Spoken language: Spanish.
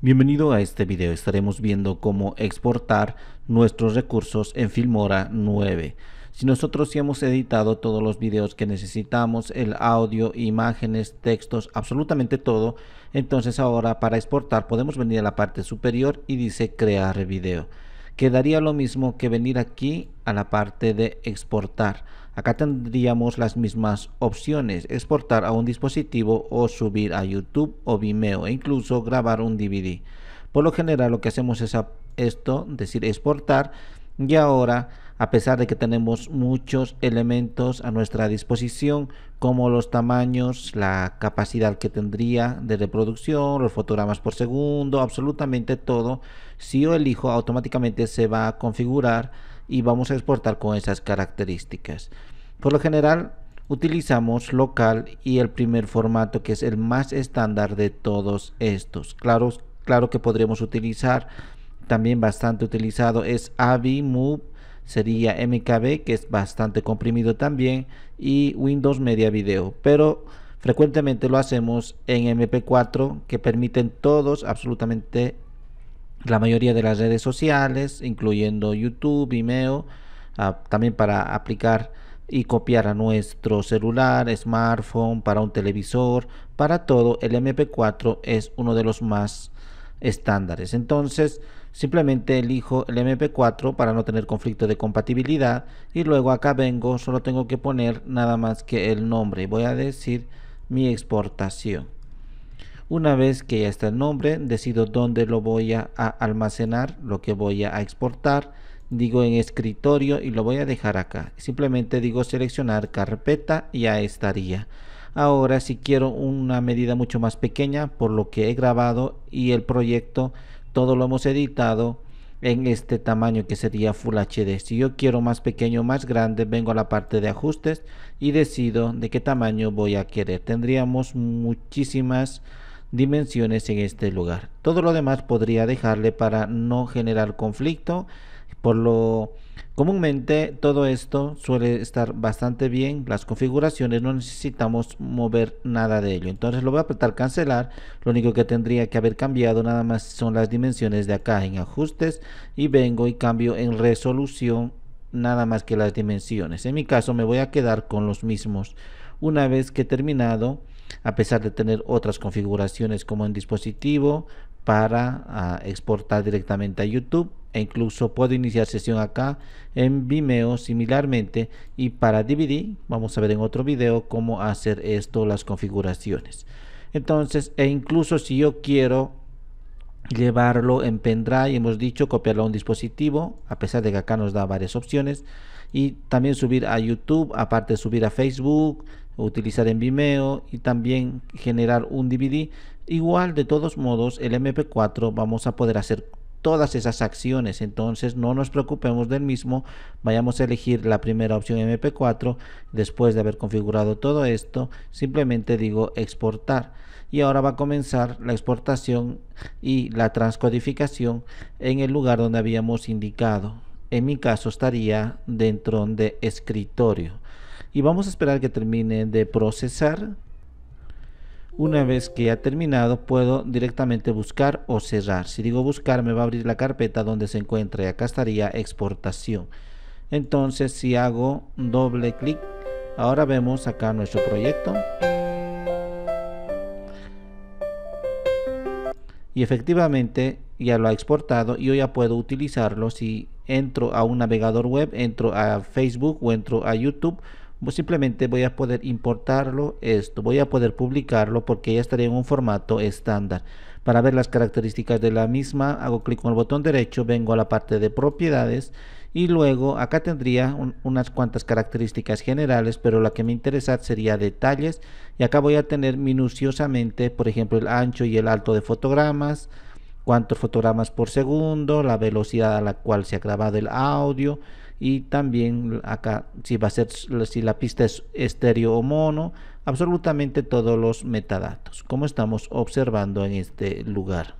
Bienvenido a este video, estaremos viendo cómo exportar nuestros recursos en Filmora 9. Si nosotros hemos editado todos los videos que necesitamos, el audio, imágenes, textos, absolutamente todo, entonces ahora para exportar podemos venir a la parte superior y dice crear video quedaría lo mismo que venir aquí a la parte de exportar. Acá tendríamos las mismas opciones, exportar a un dispositivo o subir a YouTube o Vimeo e incluso grabar un DVD. Por lo general lo que hacemos es esto, decir exportar y ahora, a pesar de que tenemos muchos elementos a nuestra disposición, como los tamaños, la capacidad que tendría de reproducción, los fotogramas por segundo, absolutamente todo, si yo elijo automáticamente se va a configurar y vamos a exportar con esas características. Por lo general utilizamos local y el primer formato que es el más estándar de todos estos. Claro, claro que podríamos utilizar también bastante utilizado es AVI Move sería MKB que es bastante comprimido también y Windows Media Video pero frecuentemente lo hacemos en MP4 que permiten todos absolutamente la mayoría de las redes sociales incluyendo YouTube, Vimeo ah, también para aplicar y copiar a nuestro celular, smartphone, para un televisor, para todo el MP4 es uno de los más estándares. Entonces, Simplemente elijo el MP4 para no tener conflicto de compatibilidad y luego acá vengo, solo tengo que poner nada más que el nombre. Voy a decir mi exportación. Una vez que ya está el nombre, decido dónde lo voy a almacenar, lo que voy a exportar. Digo en escritorio y lo voy a dejar acá. Simplemente digo seleccionar carpeta y ya estaría. Ahora si quiero una medida mucho más pequeña por lo que he grabado y el proyecto todo lo hemos editado en este tamaño que sería Full HD. Si yo quiero más pequeño o más grande, vengo a la parte de ajustes y decido de qué tamaño voy a querer. Tendríamos muchísimas dimensiones en este lugar. Todo lo demás podría dejarle para no generar conflicto por lo comúnmente todo esto suele estar bastante bien, las configuraciones no necesitamos mover nada de ello. Entonces lo voy a apretar cancelar, lo único que tendría que haber cambiado nada más son las dimensiones de acá en ajustes y vengo y cambio en resolución nada más que las dimensiones. En mi caso me voy a quedar con los mismos. Una vez que he terminado, a pesar de tener otras configuraciones como en dispositivo para ah, exportar directamente a YouTube, e incluso puedo iniciar sesión acá en Vimeo similarmente y para DVD vamos a ver en otro video cómo hacer esto las configuraciones entonces e incluso si yo quiero llevarlo en pendrive hemos dicho copiarlo a un dispositivo a pesar de que acá nos da varias opciones y también subir a YouTube aparte de subir a Facebook utilizar en Vimeo y también generar un DVD igual de todos modos el MP4 vamos a poder hacer todas esas acciones. Entonces no nos preocupemos del mismo, vayamos a elegir la primera opción MP4, después de haber configurado todo esto, simplemente digo exportar. Y ahora va a comenzar la exportación y la transcodificación en el lugar donde habíamos indicado. En mi caso estaría dentro de escritorio. Y vamos a esperar que termine de procesar una vez que ha terminado, puedo directamente buscar o cerrar. Si digo buscar, me va a abrir la carpeta donde se encuentra. Acá estaría exportación. Entonces, si hago doble clic, ahora vemos acá nuestro proyecto. Y efectivamente ya lo ha exportado y yo ya puedo utilizarlo si entro a un navegador web, entro a Facebook o entro a YouTube pues simplemente voy a poder importarlo esto voy a poder publicarlo porque ya estaría en un formato estándar para ver las características de la misma hago clic con el botón derecho vengo a la parte de propiedades y luego acá tendría unas cuantas características generales pero la que me interesa sería detalles y acá voy a tener minuciosamente por ejemplo el ancho y el alto de fotogramas cuántos fotogramas por segundo la velocidad a la cual se ha grabado el audio y también acá si va a ser si la pista es estéreo o mono absolutamente todos los metadatos como estamos observando en este lugar